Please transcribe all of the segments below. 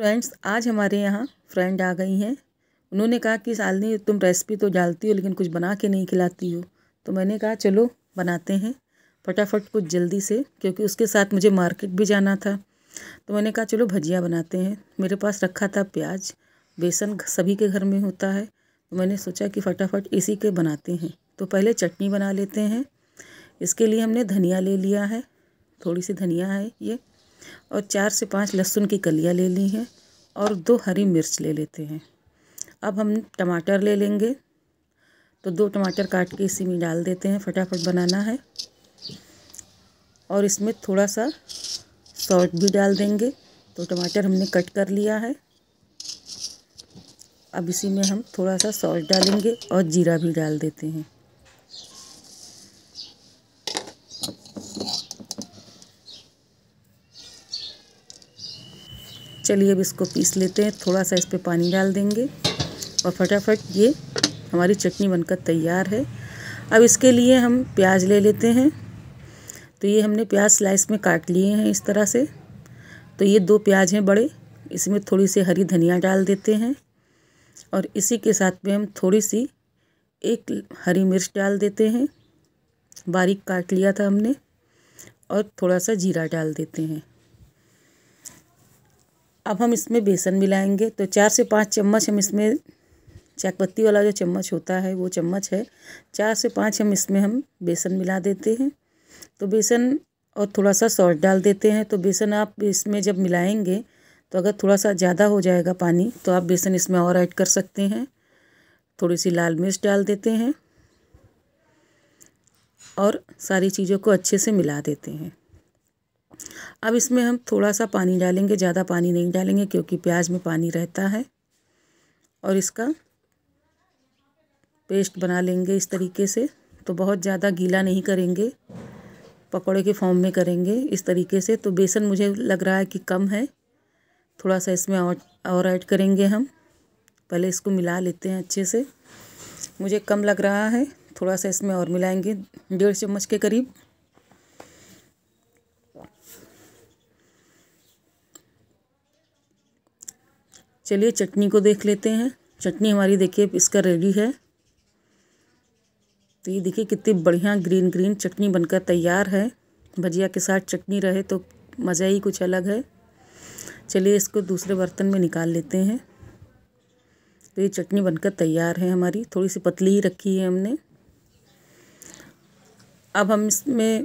friends आज हमारे यहाँ फ्रेंड आ गई हैं उन्होंने कहा कि सालनी तुम रेसिपी तो डालती हो लेकिन कुछ बना के नहीं खिलाती हो तो मैंने कहा चलो बनाते हैं फटाफट कुछ जल्दी से क्योंकि उसके साथ मुझे मार्केट भी जाना था तो मैंने कहा चलो भजिया बनाते हैं मेरे पास रखा था प्याज बेसन सभी के घर में होता है तो मैंने सोचा कि फटाफट इसी के बनाते हैं तो पहले चटनी बना लेते हैं इसके लिए हमने धनिया ले लिया है थोड़ी सी धनिया है ये और चार से पाँच लहसुन की कलियाँ ले ली हैं और दो हरी मिर्च ले लेते हैं अब हम टमाटर ले लेंगे तो दो टमाटर काट के इसी में डाल देते हैं फटाफट बनाना है और इसमें थोड़ा सा सॉल्ट भी डाल देंगे तो टमाटर हमने कट कर लिया है अब इसी में हम थोड़ा सा सॉल्ट डालेंगे और जीरा भी डाल देते हैं चलिए अब इसको पीस लेते हैं थोड़ा सा इस पर पानी डाल देंगे और फटाफट ये हमारी चटनी बनकर तैयार है अब इसके लिए हम प्याज ले लेते हैं तो ये हमने प्याज स्लाइस में काट लिए हैं इस तरह से तो ये दो प्याज हैं बड़े इसमें थोड़ी सी हरी धनिया डाल देते हैं और इसी के साथ में हम थोड़ी सी एक हरी मिर्च डाल देते हैं बारीक काट लिया था हमने और थोड़ा सा जीरा डाल देते हैं अब हम इसमें बेसन मिलाएंगे तो चार से पाँच चम्मच हम इसमें चाकपत्ती वाला जो चम्मच होता है वो चम्मच है चार से पाँच हम इसमें हम बेसन मिला देते हैं तो बेसन और थोड़ा सा सॉस डाल देते हैं तो बेसन आप इसमें जब मिलाएंगे तो अगर थोड़ा सा ज़्यादा हो जाएगा पानी तो आप बेसन इसमें और ऐड कर सकते हैं थोड़ी सी लाल मिर्च डाल देते हैं और सारी चीज़ों को अच्छे से मिला देते हैं अब इसमें हम थोड़ा सा पानी डालेंगे ज़्यादा पानी नहीं डालेंगे क्योंकि प्याज में पानी रहता है और इसका पेस्ट बना लेंगे इस तरीके से तो बहुत ज़्यादा गीला नहीं करेंगे पकौड़े के फॉर्म में करेंगे इस तरीके से तो बेसन मुझे लग रहा है कि कम है थोड़ा सा इसमें और और ऐड करेंगे हम पहले इसको मिला लेते हैं अच्छे से मुझे कम लग रहा है थोड़ा सा इसमें और मिलाएंगे डेढ़ चम्मच के करीब चलिए चटनी को देख लेते हैं चटनी हमारी देखिए इसका रेडी है तो ये देखिए कितनी बढ़िया ग्रीन ग्रीन चटनी बनकर तैयार है भजिया के साथ चटनी रहे तो मज़ा ही कुछ अलग है चलिए इसको दूसरे बर्तन में निकाल लेते हैं तो ये चटनी बनकर तैयार है हमारी थोड़ी सी पतली ही रखी है हमने अब हम इसमें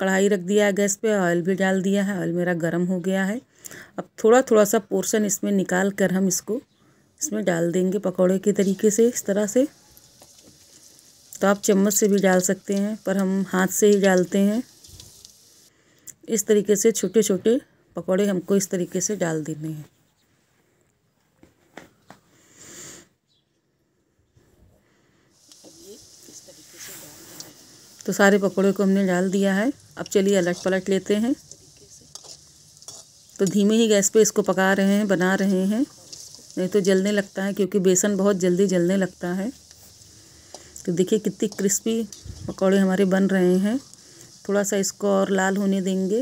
कढ़ाई रख दिया है गैस पे ऑयल भी डाल दिया है ऑयल मेरा गर्म हो गया है अब थोड़ा थोड़ा सा पोर्शन इसमें निकाल कर हम इसको इसमें डाल देंगे पकौड़े के तरीके से इस तरह से तो आप चम्मच से भी डाल सकते हैं पर हम हाथ से ही डालते हैं इस तरीके से छोटे छोटे पकौड़े हमको इस तरीके से डाल देने हैं तो सारे पकौड़े को हमने डाल दिया है अब चलिए अलट पलट लेते हैं तो धीमे ही गैस पे इसको पका रहे हैं बना रहे हैं नहीं तो जलने लगता है क्योंकि बेसन बहुत जल्दी जलने लगता है तो देखिए कितनी क्रिस्पी पकौड़े हमारे बन रहे हैं थोड़ा सा इसको और लाल होने देंगे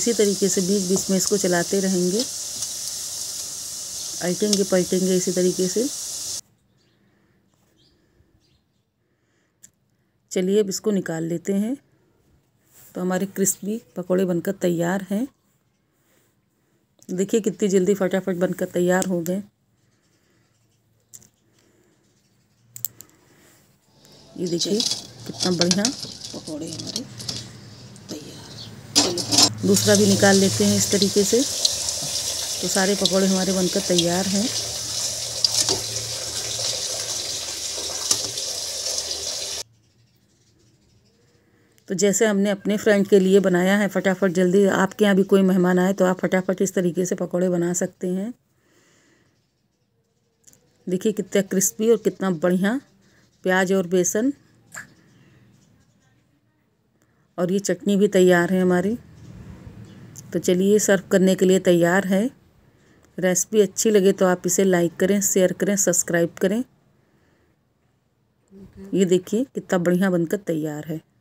इसी तरीके से बीच बीच में इसको चलाते रहेंगे अल्टेंगे पलटेंगे इसी तरीके से चलिए अब इसको निकाल लेते हैं तो हमारे क्रिस्पी पकोड़े बनकर तैयार हैं देखिए कितनी जल्दी फटाफट बनकर तैयार हो गए ये देखिए कितना बढ़िया पकोड़े हमारे तैयार दूसरा भी निकाल लेते हैं इस तरीके से तो सारे पकोड़े हमारे बनकर तैयार हैं तो जैसे हमने अपने फ्रेंड के लिए बनाया है फटाफट जल्दी आपके यहाँ भी कोई मेहमान आए तो आप फटाफट इस तरीके से पकौड़े बना सकते हैं देखिए कितना क्रिस्पी और कितना बढ़िया प्याज और बेसन और ये चटनी भी तैयार है हमारी तो चलिए सर्व करने के लिए तैयार है रेसिपी अच्छी लगे तो आप इसे लाइक करें शेयर करें सब्सक्राइब करें ये देखिए कितना बढ़िया बनकर तैयार है